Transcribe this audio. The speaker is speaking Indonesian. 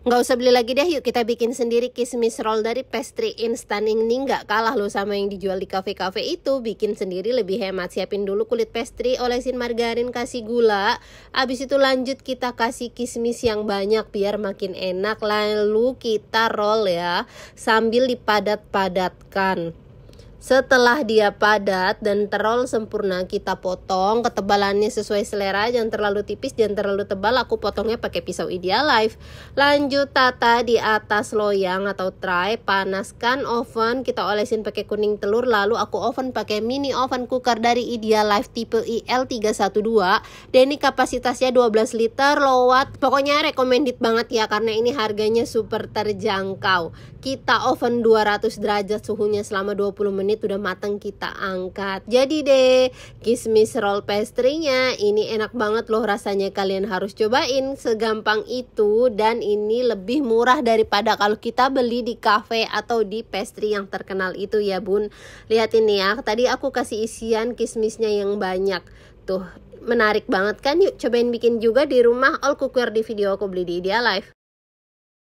Nggak usah beli lagi deh, yuk kita bikin sendiri kismis roll dari pastry instan ini nggak kalah loh sama yang dijual di kafe-kafe itu. Bikin sendiri lebih hemat, siapin dulu kulit pastry, olesin margarin, kasih gula. Abis itu lanjut kita kasih kismis yang banyak biar makin enak. Lalu kita roll ya, sambil dipadat-padatkan. Setelah dia padat dan terol sempurna, kita potong ketebalannya sesuai selera, jangan terlalu tipis, jangan terlalu tebal. Aku potongnya pakai pisau ideal life Lanjut tata di atas loyang atau tray, panaskan oven, kita olesin pakai kuning telur, lalu aku oven pakai mini oven cooker dari ideal life tipe IL312. Dan ini kapasitasnya 12 liter low watt. Pokoknya recommended banget ya karena ini harganya super terjangkau. Kita oven 200 derajat suhunya selama 20 menit menit udah mateng kita angkat jadi deh kismis roll pastry-nya ini enak banget loh rasanya kalian harus cobain segampang itu dan ini lebih murah daripada kalau kita beli di cafe atau di pastry yang terkenal itu ya bun lihat ini ya tadi aku kasih isian kismisnya yang banyak tuh menarik banget kan yuk cobain bikin juga di rumah all cookware di video aku beli di live.